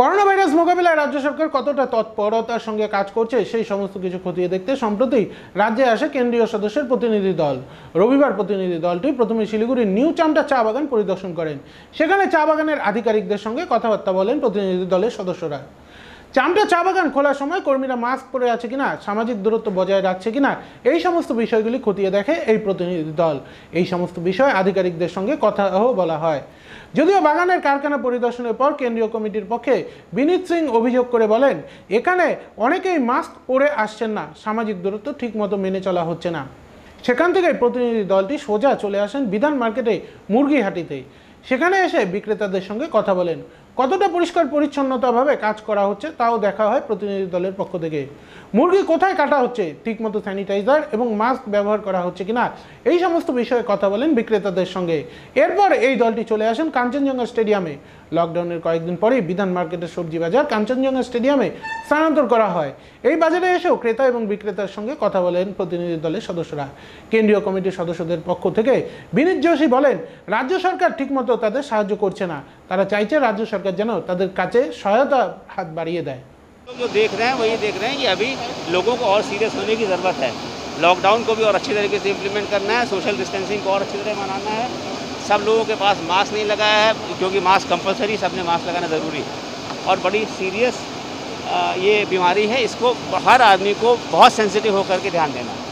corona virus মোকাবিলায় রাজ্য সরকার কতটা তৎপরতার সঙ্গে কাজ করছে সেই সমস্ত কিছু খতিয়ে দেখতে সম্প্রতি রাজ্যে আসে কেন্দ্রীয় সদস্যের প্রতিনিধি দল রবিবার প্রতিনিধি দলটি প্রথমে শিলিগুড়ির নিউ চামটা চা বাগান পরিদর্শন করেন সেখানে চা বাগানের আধিকারিকদের সঙ্গে কথাবার্তা বলেন প্রতিনিধি দলের সদস্যরা চামটা চা বাগান খোলার সময় কর্মীরা মাস্ক পরে আছে কিনা সামাজিক দূরত্ব বজায় রাখছে কিনা এই সমস্ত বিষয়গুলি খতিয়ে দেখে এই প্রতিনিধি দল এই সমস্ত বিষয় আধিকারিকদের সঙ্গে কথাও বলা হয় যদিও বাগানের কারখানা পরিদর্শনের পর কেন্দ্রীয় কমিটির পক্ষে বিনীত সিং অভিযোগ করে বলেন এখানে অনেকেই মাস্ক পরে আসছেন না সামাজিক দূরত্ব ঠিক মতো মেনে চলা হচ্ছে না সেখান থেকে প্রতিনিধি দলটি সোজা চলে আসেন বিধান মার্কেটে মুরগিহাটিতে সেখানে এসে বিক্রেতাদের সঙ্গে কথা বলেন কতটা পরিষ্কার পরিচ্ছন্নতাভাবে কাজ করা হচ্ছে তাও দেখা হয় প্রতিনিধি দলের পক্ষ থেকে মুরগি কোথায় কাটা হচ্ছে ঠিকমতো স্যানিটাইজার এবং মাস্ক ব্যবহার করা হচ্ছে কিনা এই সমস্ত বিষয়ে কথা বলেন বিক্রেতাদের সঙ্গে এরপর এই দলটি চলে আসেন কাঞ্চনজঙ্ঘা স্টেডিয়ামে লকডাউনের কয়েকদিন পরেই বিধান মার্কেটের সবজি বাজার কাঞ্চনজঙ্ঘা স্টেডিয়ামে স্থানান্তর করা হয় এই বাজারে এসেও ক্রেতা এবং বিক্রেতার সঙ্গে কথা বলেন প্রতিনিধি দলের সদস্যরা কেন্দ্রীয় কমিটির সদস্যদের পক্ষ থেকে বিনীত যোশী বলেন রাজ্য সরকার ঠিকমতো তাদের সাহায্য করছে না তারা চাইছে রাজ্য সরকার सरकार जान তাদের কাছে সহায়তা হাত বাড়িয়ে जो देख रहे हैं वही देख रहे हैं कि अभी लोगों को और सीरियस होने की ज़रूरत है लॉकडाउन को भी और अच्छी तरीके से इम्प्लीमेंट करना है सोशल डिस्टेंसिंग को और अच्छी तरह मनाना है सब लोगों के पास मास्क नहीं लगाया है क्योंकि मास्क कंपलसरी सबने मास्क लगाना ज़रूरी है और बड़ी सीरियस ये बीमारी है इसको हर आदमी को बहुत सेंसिटिव होकर के ध्यान देना है